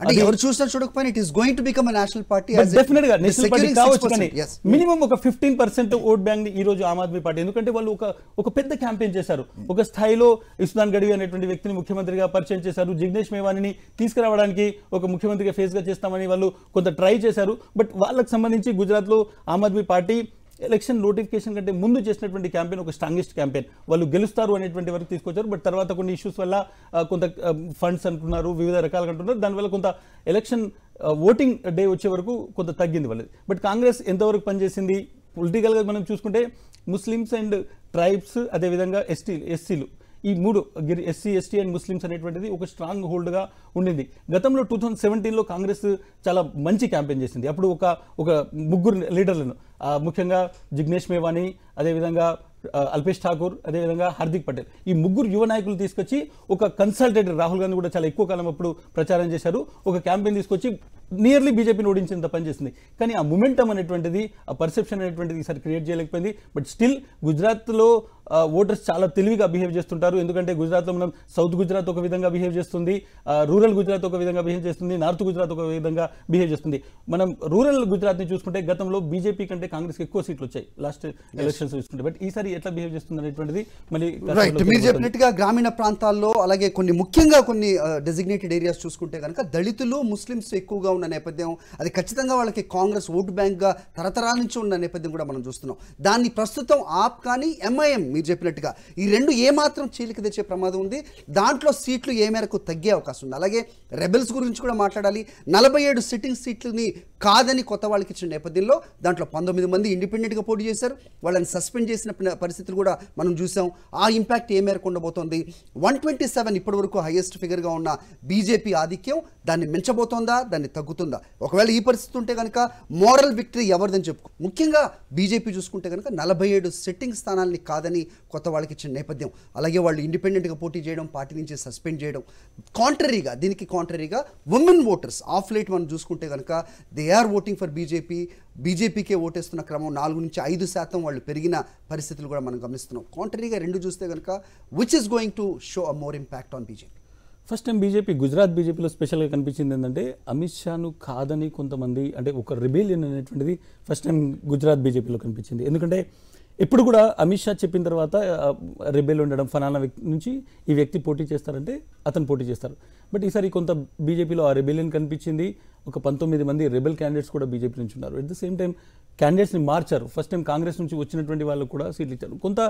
అంటే ఎవరు చూసినా చూడకపోయినా it is going to become national party definite గా నేషనల్ పార్టీ కావచ్చు కానీ మినిమం mm. ఒక ఫిఫ్టీన్ పర్సెంట్ ఓట్ బ్యాంక్ ని ఈ రోజు ఆమ్ ఆద్మీ పార్టీ ఎందుకంటే వాళ్ళు ఒక ఒక పెద్ద క్యాంపెయిన్ చేశారు mm. ఒక స్థాయిలో ఇస్లాన్ గడివి అనేటువంటి వ్యక్తిని ముఖ్యమంత్రిగా పరిచయం చేశారు జిగ్నేష్ మేవాణిని తీసుకురావడానికి ఒక ముఖ్యమంత్రిగా ఫేస్ గా చేస్తామని వాళ్ళు కొంత ట్రై చేశారు బట్ వాళ్ళకి సంబంధించి గుజరాత్ లో Aam Aadmi party election notification కంటే ముందు చేసినటువంటి క్యాంపెయిన్ ఒక స్ట్రాంగెస్ట్ క్యాంపెయిన్ వాళ్ళు గెలుస్తారు అనేటువంటి వరకు తీసుకొచ్చారు బట్ తర్వాత కొన్ని ఇష్యూస్ వల్ల కొంత ఫండ్స్ అంటున్నారు వివిధ రకాలుగా అంటున్నారు దానివల్ల కొంత ఎలక్షన్ ఓటింగ్ డే వచ్చే వరకు కొంత తగ్గింది వాళ్ళది బట్ కాంగ్రెస్ ఎంతవరకు పనిచేసింది పొలిటికల్గా మనం చూసుకుంటే ముస్లిమ్స్ అండ్ ట్రైబ్స్ అదేవిధంగా ఎస్టీ ఎస్సీలు ఈ మూడు ఎస్సీ ఎస్టీ అండ్ ముస్లిమ్స్ అనేటువంటిది ఒక స్ట్రాంగ్ హోల్డ్గా ఉండింది గతంలో టూ థౌజండ్ సెవెంటీన్లో కాంగ్రెస్ చాలా మంచి క్యాంపెయిన్ చేసింది అప్పుడు ఒక ఒక ముగ్గురు లీడర్లను ముఖ్యంగా జిగ్నేష్ మేవాణి అదేవిధంగా అల్పేష్ ఠాకూర్ అదేవిధంగా హార్దిక్ పటేల్ ఈ ముగ్గురు యువ నాయకులు తీసుకొచ్చి ఒక కన్సల్టెంట్ రాహుల్ గాంధీ కూడా చాలా ఎక్కువ కాలం అప్పుడు ప్రచారం చేశారు ఒక క్యాంపెయిన్ తీసుకొచ్చి నియర్లీ బీజేపీని ఓడించేంత పనిచేసింది కానీ ఆ మూమెంటం అనేటువంటిది ఆ పర్సెప్షన్ అనేటువంటిది ఈసారి క్రియేట్ చేయలేకపోయింది బట్ స్టిల్ గుజరాత్లో ఓటర్స్ చాలా తెలివిగా బిహేవ్ చేస్తుంటారు ఎందుకంటే గుజరాత్లో మనం సౌత్ గుజరాత్ ఒక విధంగా బిహేవ్ చేస్తుంది రూరల్ గుజరాత్ ఒక విధంగా బిహేవ్ చేస్తుంది నార్త్ గుజరాత్ ఒక విధంగా బిహేవ్ చేస్తుంది మనం రూరల్ గుజరాత్ని చూసుకుంటే గతంలో బీజేపీ కంటే కాంగ్రెస్కి ఎక్కువ సీట్లు వచ్చాయి లాస్ట్ ఎలక్షన్స్ చూసుకుంటే బట్ ఈసారి ఎట్లా బిహేవ్ చేస్తుంది అనేటువంటిది మళ్ళీ మీరు చెప్పినట్టుగా గ్రామీణ ప్రాంతాల్లో అలాగే కొన్ని ముఖ్యంగా కొన్ని డెసిగ్నేటెడ్ ఏరియాస్ చూసుకుంటే కనుక దళితులు ముస్లిమ్స్ ఎక్కువగా ఉన్న నేపథ్యం అది ఖచ్చితంగా వాళ్ళకి కాంగ్రెస్ ఓటు బ్యాంక్గా తరతరాల నుంచి ఉన్న నేపథ్యం కూడా మనం చూస్తున్నాం దాన్ని ప్రస్తుతం ఆప్ కానీ ఎంఐఎం మీరు చెప్పినట్టుగా ఈ రెండు ఏమాత్రం చీలిక తెచ్చే ప్రమాదం ఉంది దాంట్లో సీట్లు ఏ మేరకు తగ్గే అవకాశం ఉంది అలాగే రెబెల్స్ గురించి కూడా మాట్లాడాలి నలభై ఏడు సిట్టింగ్ సీట్లని కాదని కొత్త వాళ్ళకి ఇచ్చిన నేపథ్యంలో దాంట్లో పంతొమ్మిది మంది ఇండిపెండెంట్గా పోటీ చేశారు వాళ్ళని సస్పెండ్ చేసిన పరిస్థితులు కూడా మనం చూసాం ఆ ఇంపాక్ట్ ఏ మేరకు ఉండబోతోంది వన్ ట్వంటీ సెవెన్ ఇప్పటి వరకు హైయెస్ట్ ఫిగర్గా ఉన్న బీజేపీ ఆధిక్యం దాన్ని మించబోతోందా దాన్ని తగ్గుతుందా ఒకవేళ ఈ పరిస్థితి ఉంటే కనుక మోరల్ విక్టరీ ఎవరిదని చెప్పుకో ముఖ్యంగా బీజేపీ చూసుకుంటే కనుక నలభై ఏడు సెట్టింగ్ స్థానాల్ని కాదని కొత్త వాళ్ళకి ఇచ్చిన నేపథ్యం అలాగే వాళ్ళు ఇండిపెండెంట్గా పోటీ చేయడం పార్టీ నుంచి సస్పెండ్ చేయడం కాంట్రరీగా దీనికి కాంట్రరీగా ఉమెన్ ఓటర్స్ ఆఫ్ లైట్ మనం చూసుకుంటే కనుక they they are voting for BJP బీజేపీకే ఓటేస్తున్న క్రమం నాలుగు నుంచి ఐదు శాతం వాళ్ళు పెరిగిన పరిస్థితులు కూడా మనం గమనిస్తున్నాం కాంట్రరీగా రెండు చూస్తే కనుక which is going to show a more impact on BJP first time BJP Gujarat బీజేపీలో స్పెషల్గా కనిపించింది ఏంటంటే అమిత్ షాను కాదని కొంతమంది అంటే ఒక రిబేలియన్ అనేటువంటిది ఫస్ట్ టైం గుజరాత్ బీజేపీలో కనిపించింది ఎందుకంటే ఎప్పుడు కూడా అమిత్ షా చెప్పిన తర్వాత రిబెల్ ఉండడం ఫలానా వ్యక్తి నుంచి ఈ వ్యక్తి పోటీ చేస్తారంటే అతను పోటీ చేస్తారు బట్ ఈసారి కొంత బీజేపీలో ఆ రిబెలియన్ కనిపించింది ఒక పంతొమ్మిది మంది రెబెల్ క్యాండిడేట్స్ కూడా బీజేపీ నుంచి ఉన్నారు అట్ ద సేమ్ టైం క్యాండిడేట్స్ని మార్చారు ఫస్ట్ టైం కాంగ్రెస్ నుంచి వచ్చినటువంటి వాళ్ళు కూడా సీట్లు ఇచ్చారు కొంత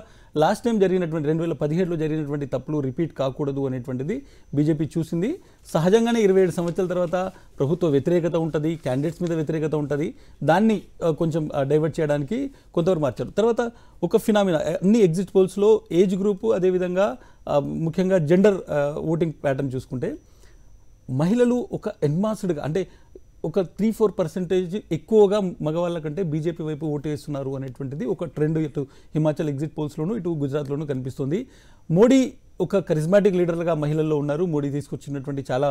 లాస్ట్ టైం జరిగినటువంటి రెండు వేల పదిహేడులో జరిగినటువంటి తప్పులు రిపీట్ కాకూడదు అనేటువంటిది బీజేపీ చూసింది సహజంగానే ఇరవై ఏడు సంవత్సరాల తర్వాత ప్రభుత్వ వ్యతిరేకత ఉంటుంది క్యాండిడేట్స్ మీద వ్యతిరేకత ఉంటుంది దాన్ని కొంచెం డైవర్ట్ చేయడానికి కొంతవరకు మార్చారు తర్వాత ఒక ఫినామినా అన్ని ఎగ్జిట్ పోల్స్లో ఏజ్ గ్రూపు అదేవిధంగా ముఖ్యంగా జెండర్ ఓటింగ్ ప్యాటర్న్ చూసుకుంటే మహిళలు ఒక ఎన్మాస్డ్గా అంటే ఒక త్రీ ఫోర్ పర్సెంటేజ్ ఎక్కువగా మగవాళ్ళ కంటే బీజేపీ వైపు ఓటు వేస్తున్నారు అనేటువంటిది ఒక ట్రెండ్ ఇటు హిమాచల్ ఎగ్జిట్ పోల్స్లోను ఇటు గుజరాత్లోనూ కనిపిస్తుంది మోడీ ఒక కరిజ్మాటిక్ లీడర్గా మహిళల్లో ఉన్నారు మోడీ తీసుకొచ్చినటువంటి చాలా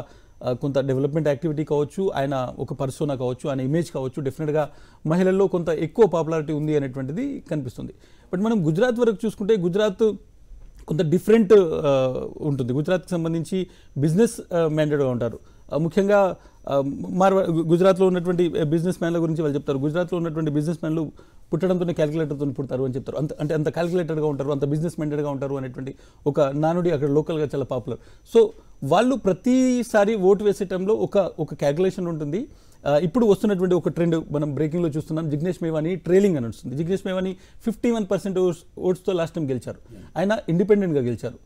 కొంత డెవలప్మెంట్ యాక్టివిటీ కావచ్చు ఆయన ఒక పర్సోనా కావచ్చు ఆయన ఇమేజ్ కావచ్చు డెఫినెట్గా మహిళల్లో కొంత ఎక్కువ పాపులారిటీ ఉంది అనేటువంటిది కనిపిస్తుంది బట్ మనం గుజరాత్ వరకు చూసుకుంటే గుజరాత్ కొంత డిఫరెంట్ ఉంటుంది గుజరాత్కి సంబంధించి బిజినెస్ మ్యాండేట్గా ఉంటారు ముఖ్యంగా మార్ గుజరాత్లో ఉన్నటువంటి బిజినెస్ మ్యాన్ల గురించి వాళ్ళు చెప్తారు గుజరాత్లో ఉన్నటువంటి బిజినెస్ మ్యాన్లు పుట్టడంతోనే క్యాలిక్యులేటర్తో పుడతారు అని చెప్తారు అంత అంటే అంత క్యాలిక్యులేటర్గా ఉంటారు అంత బిజినెస్ మెండెడ్గా ఉంటారు అనేటువంటి ఒక నానుడి అక్కడ లోకల్గా చాలా పాపులర్ సో వాళ్ళు ప్రతిసారి ఓటు వేసే టైంలో ఒక ఒక క్యాల్కులేషన్ ఉంటుంది ఇప్పుడు వస్తున్నటువంటి ఒక ట్రెండ్ మనం బ్రేకింగ్లో చూస్తున్నాం జిగ్నేష్ మేవాని ట్రైలింగ్ అని వస్తుంది Jignesh Mevani fifty one percent ఓట్స్తో లాస్ట్ టైం గెలిచారు ఆయన ఇండిపెండెంట్గా గెలిచారు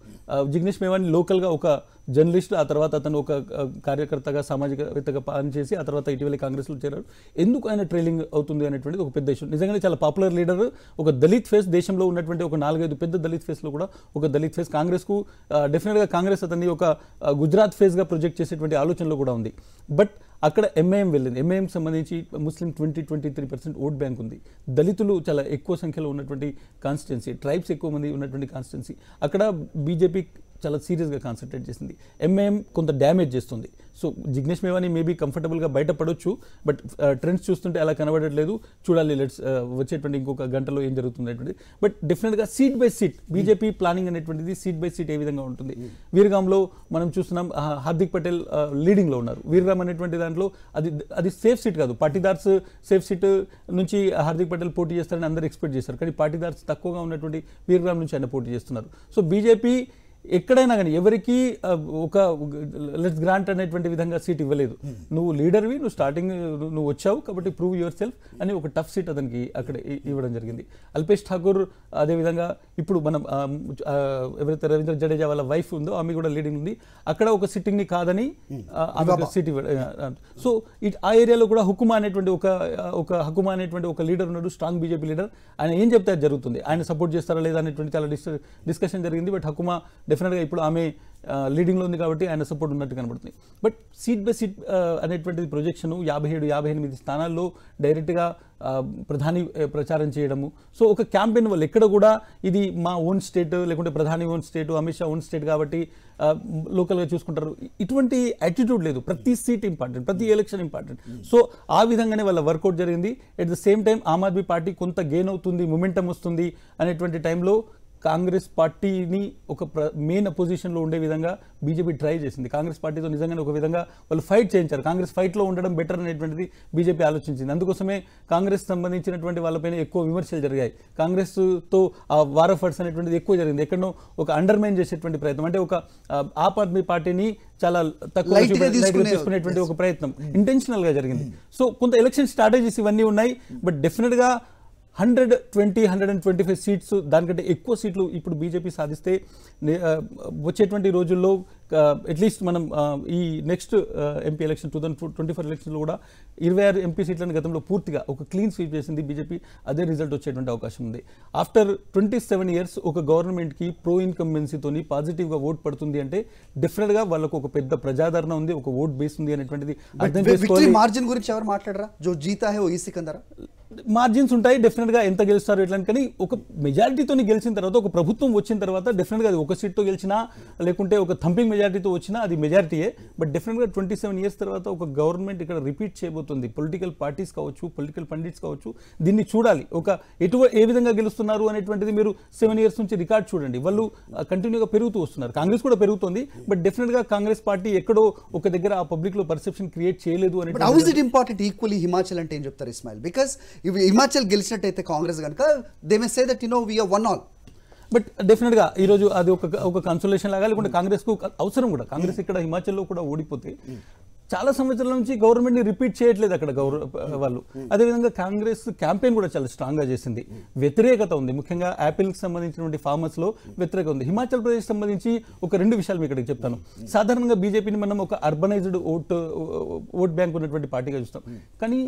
జిగ్నేష్ మేవాని లోకల్గా ఒక జర్నలిస్ట్ ఆ తర్వాత అతను ఒక కార్యకర్తగా సామాజికవేత్తగా పనిచేసి ఆ తర్వాత ఇటీవల కాంగ్రెస్లో చేరారు ఎందుకు ఆయన ట్రైలింగ్ అవుతుంది అనేటువంటిది ఒక పెద్ద ఇష్యూ నిజంగానే చాలా పాపులర్ లీడర్ ఒక దళిత్ ఫేస్ దేశంలో ఉన్నటువంటి ఒక నాలుగైదు పెద్ద దళిత్ ఫేస్లో కూడా ఒక దళిత్ ఫేస్ కాంగ్రెస్కు డెఫినెట్గా కాంగ్రెస్ అతన్ని ఒక గుజరాత్ ఫేస్గా ప్రొజెక్ట్ చేసేటువంటి ఆలోచనలో కూడా ఉంది బట్ అక్కడ ఎంఐఎం వెళ్ళింది ఎంఐఎం సంబంధించి Muslim twenty twenty three percent vote bank ఉంది దళితులు చాలా ఎక్కువ సంఖ్యలో ఉన్నటువంటి కాన్స్టిట్యున్సీ ట్రైబ్స్ ఎక్కువ మంది ఉన్నటువంటి కాన్స్టిట్యున్సీ అక్కడ బీజేపీ చాలా సీరియస్గా కాన్సన్ట్రేట్ చేసింది ఎంఐఎం కొంత డ్యామేజ్ చేస్తుంది సో జిగ్నేష్ మేవాని మేబీ కంఫర్టబుల్గా బయటపడొచ్చు బట్ ట్రెండ్స్ చూస్తుంటే అలా కనబడట్లేదు చూడాలి లెట్స్ వచ్చేటువంటి ఇంకొక గంటలో ఏం జరుగుతుంది అనేటువంటిది బట్ డెఫినెట్గా seat by seat BJP planning అనేటువంటిది సీట్ బై సీట్ ఏ విధంగా ఉంటుంది hmm. వీరగాంలో మనం చూస్తున్నాం హార్దిక్ పటేల్ లీడింగ్లో ఉన్నారు వీర్గాం అనేటువంటి దాంట్లో అది అది సేఫ్ సీట్ కాదు పాటీదార్స్ సేఫ్ సీట్ నుంచి హార్దిక్ పటేల్ పోటీ చేస్తారని అందరూ ఎక్స్పెక్ట్ చేస్తారు కానీ పాటిదార్స్ తక్కువగా ఉన్నటువంటి వీర్గ్రామ్ నుంచి ఆయన పోటీ చేస్తున్నారు సో బీజేపీ ఎక్కడైనా కానీ ఎవరికి ఒక లెట్స్ గ్రాంట్ అనేటువంటి విధంగా సీట్ ఇవ్వలేదు hmm. నువ్వు లీడర్వి నువ్వు స్టార్టింగ్ నువ్వు వచ్చావు కాబట్టి ప్రూవ్ యువర్ సెల్ఫ్ అని ఒక టఫ్ సీట్ అతనికి అక్కడ ఇవ్వడం జరిగింది అల్పేష్ ఠాకూర్ అదేవిధంగా ఇప్పుడు మనం ఎవరైతే రవీంద్ర జడేజా వాళ్ళ వైఫ్ ఉందో ఆమె కూడా లీడింగ్ ఉంది అక్కడ ఒక సిట్టింగ్ని కాదని సీట్ hmm. ఇవ్వడం సో ఇట్ ఆ ఏరియాలో కూడా హుకుమా అనేటువంటి ఒక ఒక హుకుమా అనేటువంటి ఒక లీడర్ ఉన్నాడు స్ట్రాంగ్ బీజేపీ లీడర్ ఆయన ఏం చెప్తే జరుగుతుంది ఆయన సపోర్ట్ చేస్తారా లేదా అనేటువంటి చాలా డిస్కషన్ జరిగింది బట్ హుకుమా డెఫినెట్గా ఇప్పుడు ఆమె లీడింగ్లో ఉంది కాబట్టి ఆయన సపోర్ట్ ఉన్నట్టు కనబడుతుంది బట్ సీట్ బై సీట్ అనేటువంటిది ప్రొజెక్షన్ యాభై ఏడు యాభై ఎనిమిది స్థానాల్లో డైరెక్ట్గా ప్రధాని ప్రచారం చేయడము సో ఒక క్యాంపెయిన్ వాళ్ళు ఎక్కడ కూడా ఇది మా ఓన్ స్టేట్ లేకుంటే ప్రధాని own state Amit Shah own state కాబట్టి లోకల్గా చూసుకుంటారు ఇటువంటి యాటిట్యూడ్ లేదు ప్రతి సీట్ ఇంపార్టెంట్ ప్రతి ఎలక్షన్ ఇంపార్టెంట్ సో ఆ విధంగానే వాళ్ళ వర్కౌట్ జరిగింది at the same time Aam Aadmi party కొంత గెయిన్ అవుతుంది మొమెంటం వస్తుంది అనేటువంటి టైంలో కాంగ్రెస్ పార్టీని ఒక మెయిన్ అపోజిషన్లో ఉండే విధంగా బీజేపీ ట్రై చేసింది కాంగ్రెస్ పార్టీతో నిజంగానే ఒక విధంగా వాళ్ళు ఫైట్ చేయించారు కాంగ్రెస్ ఫైట్లో ఉండడం బెటర్ అనేటువంటిది బీజేపీ ఆలోచించింది అందుకోసమే కాంగ్రెస్ సంబంధించినటువంటి వాళ్ళపైన ఎక్కువ విమర్శలు జరిగాయి కాంగ్రెస్తో ఆ వార్ ఎఫర్ట్స్ అనేటువంటిది ఎక్కువ జరిగింది ఎక్కడో ఒక అండర్మైన్ చేసేటువంటి ప్రయత్నం అంటే ఒక ఆప్ ఆద్మీ పార్టీని చాలా తక్కువ తీసుకునేటువంటి ఒక ప్రయత్నం ఇంటెన్షనల్గా hmm. జరిగింది సో కొంత ఎలక్షన్ స్ట్రాటజీస్ ఇవన్నీ ఉన్నాయి బట్ డెఫినెట్గా hundred twenty hundred and twenty five seats దానికంటే ఎక్కువ సీట్లు ఇప్పుడు బీజేపీ సాధిస్తే వచ్చేటువంటి రోజుల్లో అట్లీస్ట్ మనం ఈ next MP election two thousand twenty four ఎలక్షన్లో కూడా ఇరవై ఆరు ఎంపీ సీట్లను గతంలో పూర్తిగా ఒక క్లీన్ స్వీప్ చేసింది బీజేపీ అదే రిజల్ట్ వచ్చేటువంటి అవకాశం ఉంది ఆఫ్టర్ ట్వంటీ సెవెన్ ఇయర్స్ ఒక గవర్నమెంట్కి ప్రో ఇన్కంబెన్సీతో పాజిటివ్గా ఓట్ పడుతుంది అంటే డెఫినెట్గా వాళ్ళకు ఒక పెద్ద ప్రజాదరణ ఉంది ఒక ఓట్ బేస్ ఉంది అనేటువంటిది అర్థం మార్జిన్ గురించి ఎవరు మాట్లాడరా జో జీతా హే ఓ ఈసీ కందరా మార్జిన్స్ ఉంటాయి డెఫినెట్గా ఎంత గెలుస్తారు ఇట్లాంటి కానీ ఒక మెజారిటీతో గెలిచిన తర్వాత ఒక ప్రభుత్వం వచ్చిన తర్వాత డెఫినెట్గా అది ఒక సీట్తో గెలిచినా లేకుంటే ఒక థంపింగ్ మెజారిటీతో వచ్చినా అది మెజారిటీయే బట్ డెఫినెట్గా ట్వంటీ సెవెన్ ఇయర్స్ తర్వాత ఒక గవర్నమెంట్ ఇక్కడ రిపీట్ చేయబోతుంది పొలిటికల్ పార్టీస్ కావచ్చు పొలిటికల్ పండిట్స్ కావచ్చు దీన్ని చూడాలి ఒక ఎటు ఏ విధంగా గెలుస్తున్నారు అనేటువంటిది మీరు సెవెన్ ఇయర్స్ నుంచి రికార్డ్ చూడండి వాళ్ళు కంటిన్యూగా పెరుగుతూ వస్తున్నారు కాంగ్రెస్ కూడా పెరుగుతుంది బట్ డెఫినెట్గా కాంగ్రెస్ పార్టీ ఎక్కడో ఒక దగ్గర ఆ పబ్లిక్లో పర్సెప్షన్ క్రియేట్ చేయలేదు అనేది ఇంపార్టెంట్ ఈక్వల్లీ హిమాచల్ అంటే ఏం చెప్తారు ఇస్మాయిల్ బికాస్ ఇవి హిమాచల్ గెలిచినట్టయితే కాంగ్రెస్ కనుక they may say that you know we are won all but డెఫినెట్గా ఈరోజు అది ఒక ఒక కన్సల్టేషన్ లాగా లేకుంటే కాంగ్రెస్కు అవసరం కూడా కాంగ్రెస్ hmm. ఇక్కడ హిమాచల్లో కూడా ఓడిపోతే చాలా సంవత్సరాల నుంచి గవర్నమెంట్ని రిపీట్ చేయట్లేదు అక్కడ గౌరవ hmm. వాళ్ళు hmm. అదేవిధంగా కాంగ్రెస్ క్యాంపెయిన్ కూడా చాలా స్ట్రాంగ్గా చేసింది వ్యతిరేకత ఉంది ముఖ్యంగా యాపిల్కి సంబంధించినటువంటి ఫార్మర్స్లో వ్యతిరేకత ఉంది హిమాచల్ ప్రదేశ్ సంబంధించి ఒక రెండు విషయాలు మీ ఇక్కడికి చెప్తాను సాధారణంగా బీజేపీని మనం ఒక అర్బనైజ్డ్ ఓట్ ఓట్ బ్యాంక్ ఉన్నటువంటి పార్టీగా చూస్తాం కానీ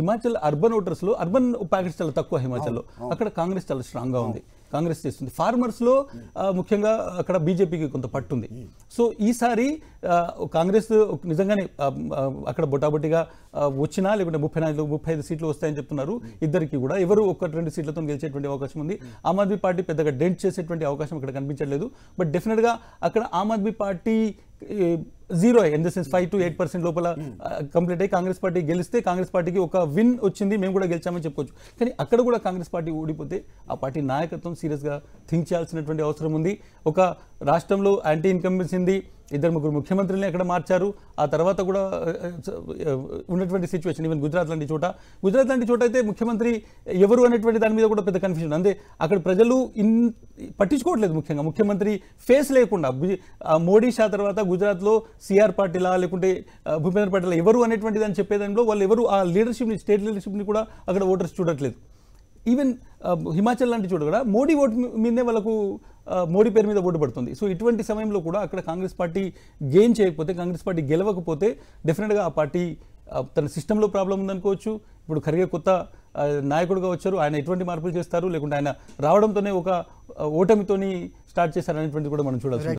హిమాచల్ అర్బన్ ఓటర్స్లో అర్బన్ ప్యాకెట్స్ చాలా తక్కువ హిమాచల్లో అక్కడ కాంగ్రెస్ చాలా స్ట్రాంగ్గా ఉంది కాంగ్రెస్ చేస్తుంది ఫార్మర్స్లో ముఖ్యంగా అక్కడ బీజేపీకి కొంత పట్టుంది సో ఈసారి కాంగ్రెస్ నిజంగానే అక్కడ బొటాబొటిగా వచ్చినా లేకుంటే ముప్పై నాలుగు ముప్పై ఐదు సీట్లు వస్తాయని చెప్తున్నారు ఇద్దరికి కూడా ఎవరు ఒకటి రెండు సీట్లతో గెలిచేటువంటి అవకాశం ఉంది ఆమ్ ఆద్మీ పార్టీ పెద్దగా డెంట్ చేసేటువంటి అవకాశం ఇక్కడ కనిపించట్లేదు బట్ డెఫినెట్గా అక్కడ Aam Aadmi party zero in the sense five to eight percent లోపల కంప్లీట్ hmm. అయ్యి కాంగ్రెస్ పార్టీ గెలిస్తే కాంగ్రెస్ పార్టీకి ఒక విన్ వచ్చింది మేము కూడా గెలిచామని చెప్పుకోవచ్చు కానీ అక్కడ కూడా కాంగ్రెస్ పార్టీ ఓడిపోతే ఆ పార్టీ నాయకత్వం సీరియస్గా థింక్ చేయాల్సినటువంటి అవసరం ఉంది ఒక రాష్ట్రంలో యాంటీ ఇన్కంబెన్సీ ఇద్దరు ముగ్గురు ముఖ్యమంత్రులని ఎక్కడ మార్చారు ఆ తర్వాత కూడా ఉన్నటువంటి సిచ్యువేషన్ ఈవెన్ గుజరాత్ లాంటి చోట గుజరాత్ లాంటి చోట అయితే ముఖ్యమంత్రి ఎవరు అనేటువంటి దాని మీద కూడా పెద్ద కన్ఫ్యూజన్ అంతే అక్కడ ప్రజలు ఇన్ పట్టించుకోవట్లేదు ముఖ్యంగా ముఖ్యమంత్రి ఫేస్ లేకుండా మోడీ షా తర్వాత గుజరాత్లో సిఆర్ పార్టీలా లేకుంటే భూపేంద్ర పాటిలా ఎవరు అనేటువంటి దాన్ని చెప్పేదానిలో వాళ్ళు ఎవరు ఆ లీడర్షిప్ని స్టేట్ లీడర్షిప్ని కూడా అక్కడ ఓటర్స్ చూడట్లేదు ఈవెన్ హిమాచల్ లాంటి చోట కూడా మోడీ ఓటు మీదే వాళ్ళకు మోడీ పేరు మీద ఓటు పడుతుంది సో ఇటువంటి సమయంలో కూడా అక్కడ కాంగ్రెస్ పార్టీ గెయిన్ చేయకపోతే కాంగ్రెస్ పార్టీ గెలవకపోతే డెఫినెట్గా ఆ పార్టీ తన సిస్టంలో ప్రాబ్లం ఉందనుకోవచ్చు ఇప్పుడు ఖరిగే కొత్త నాయకుడుగా వచ్చారు ఆయన ఎటువంటి మార్పులు చేస్తారు లేకుంటే ఆయన రావడంతోనే ఒక ఓటమితోని స్టార్ట్ చేశారు అనేటువంటిది కూడా మనం చూడాలి